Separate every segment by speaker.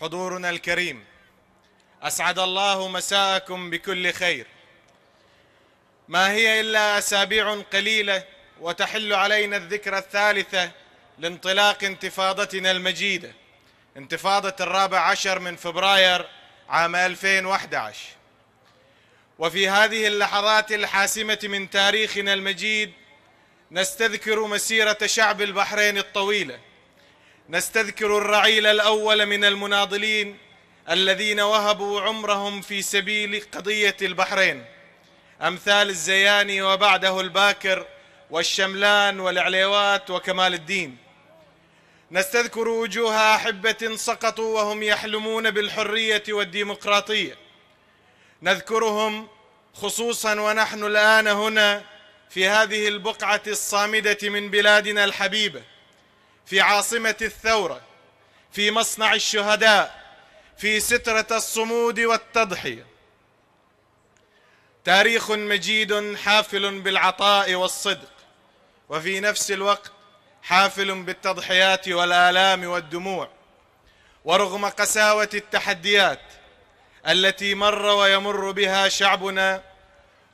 Speaker 1: حضورنا الكريم أسعد الله مساءكم بكل خير ما هي إلا أسابيع قليلة وتحل علينا الذكرى الثالثة لانطلاق انتفاضتنا المجيدة انتفاضة الرابع عشر من فبراير عام 2011 وفي هذه اللحظات الحاسمة من تاريخنا المجيد نستذكر مسيرة شعب البحرين الطويلة نستذكر الرعيل الأول من المناضلين الذين وهبوا عمرهم في سبيل قضية البحرين أمثال الزياني وبعده الباكر والشملان والعليوات وكمال الدين نستذكر وجوه أحبة سقطوا وهم يحلمون بالحرية والديمقراطية نذكرهم خصوصا ونحن الآن هنا في هذه البقعة الصامدة من بلادنا الحبيبة في عاصمة الثورة في مصنع الشهداء في سترة الصمود والتضحية تاريخ مجيد حافل بالعطاء والصدق وفي نفس الوقت حافل بالتضحيات والآلام والدموع ورغم قساوة التحديات التي مر ويمر بها شعبنا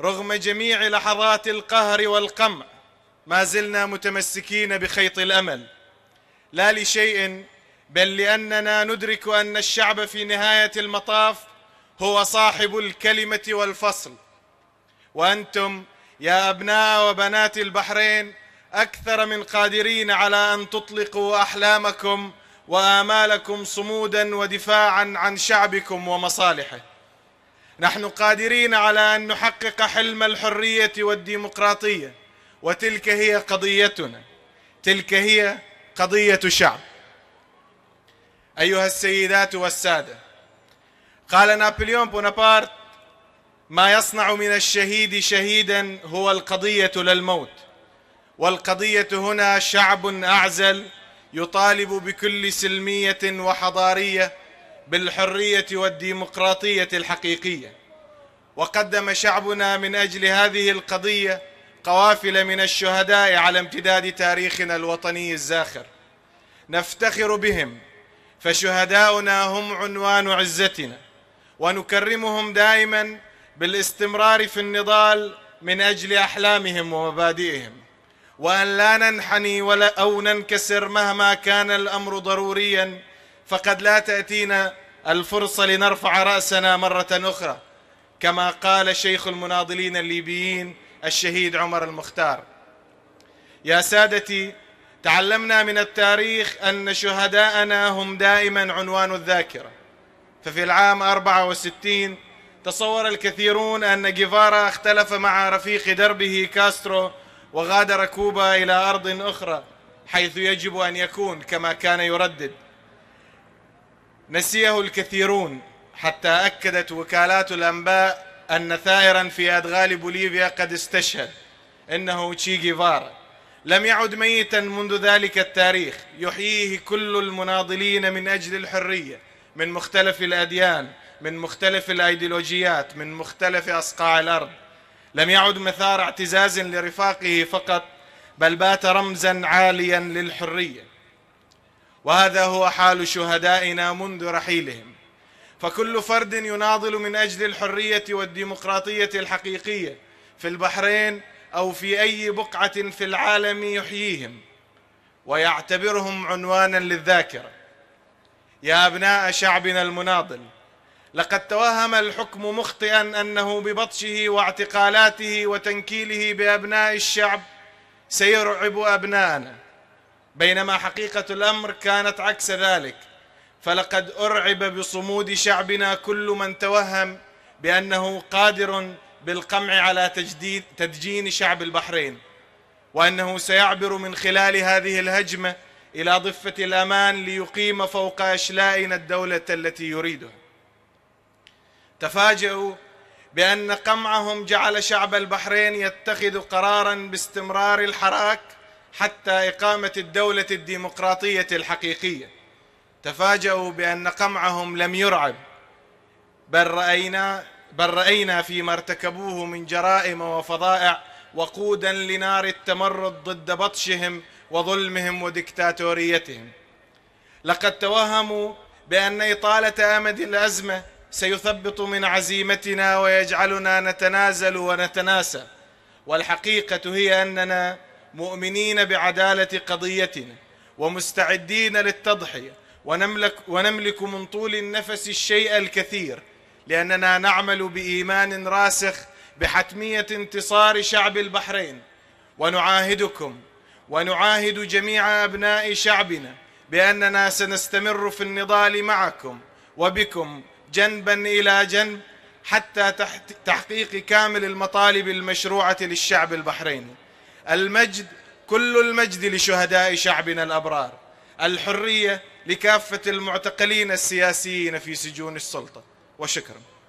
Speaker 1: رغم جميع لحظات القهر والقمع ما زلنا متمسكين بخيط الأمل لا لشيء بل لاننا ندرك ان الشعب في نهايه المطاف هو صاحب الكلمه والفصل وانتم يا ابناء وبنات البحرين اكثر من قادرين على ان تطلقوا احلامكم وامالكم صمودا ودفاعا عن شعبكم ومصالحه نحن قادرين على ان نحقق حلم الحريه والديمقراطيه وتلك هي قضيتنا تلك هي قضيه شعب ايها السيدات والساده قال نابليون بونابرت ما يصنع من الشهيد شهيدا هو القضيه للموت والقضيه هنا شعب اعزل يطالب بكل سلميه وحضاريه بالحريه والديمقراطيه الحقيقيه وقدم شعبنا من اجل هذه القضيه قوافل من الشهداء على امتداد تاريخنا الوطني الزاخر نفتخر بهم فشهداؤنا هم عنوان عزتنا ونكرمهم دائما بالاستمرار في النضال من اجل احلامهم ومبادئهم وان لا ننحني ولا او ننكسر مهما كان الامر ضروريا فقد لا تاتينا الفرصه لنرفع راسنا مره اخرى كما قال شيخ المناضلين الليبيين الشهيد عمر المختار يا سادتي تعلمنا من التاريخ أن شهداءنا هم دائما عنوان الذاكرة ففي العام 64 تصور الكثيرون أن جيفارا اختلف مع رفيق دربه كاسترو وغادر كوبا إلى أرض أخرى حيث يجب أن يكون كما كان يردد نسيه الكثيرون حتى أكدت وكالات الأنباء أن ثائرا في أدغال بوليفيا قد استشهد إنه تشي جيفارا لم يعد ميتا منذ ذلك التاريخ يحييه كل المناضلين من أجل الحرية من مختلف الأديان من مختلف الأيديولوجيات من مختلف أصقاع الأرض لم يعد مثار اعتزاز لرفاقه فقط بل بات رمزا عاليا للحرية وهذا هو حال شهدائنا منذ رحيلهم فكل فرد يناضل من أجل الحرية والديمقراطية الحقيقية في البحرين أو في أي بقعة في العالم يحييهم ويعتبرهم عنوانا للذاكرة يا أبناء شعبنا المناضل لقد توهم الحكم مخطئا أنه ببطشه واعتقالاته وتنكيله بأبناء الشعب سيرعب أبناءنا بينما حقيقة الأمر كانت عكس ذلك فلقد أرعب بصمود شعبنا كل من توهم بأنه قادر بالقمع على تجديد تدجين شعب البحرين وأنه سيعبر من خلال هذه الهجمة إلى ضفة الأمان ليقيم فوق أشلائنا الدولة التي يريدها تفاجئوا بأن قمعهم جعل شعب البحرين يتخذ قرارا باستمرار الحراك حتى إقامة الدولة الديمقراطية الحقيقية تفاجأوا بأن قمعهم لم يرعب بل رأينا بل رأينا فيما ارتكبوه من جرائم وفضائع وقودا لنار التمرد ضد بطشهم وظلمهم ودكتاتوريتهم لقد توهموا بأن إطالة أمد الأزمة سيثبط من عزيمتنا ويجعلنا نتنازل ونتناسى والحقيقة هي أننا مؤمنين بعدالة قضيتنا ومستعدين للتضحية ونملك, ونملك من طول النفس الشيء الكثير لأننا نعمل بإيمان راسخ بحتمية انتصار شعب البحرين ونعاهدكم ونعاهد جميع أبناء شعبنا بأننا سنستمر في النضال معكم وبكم جنبا إلى جنب حتى تحقيق كامل المطالب المشروعة للشعب البحريني المجد كل المجد لشهداء شعبنا الأبرار الحريه لكافه المعتقلين السياسيين في سجون السلطه وشكرا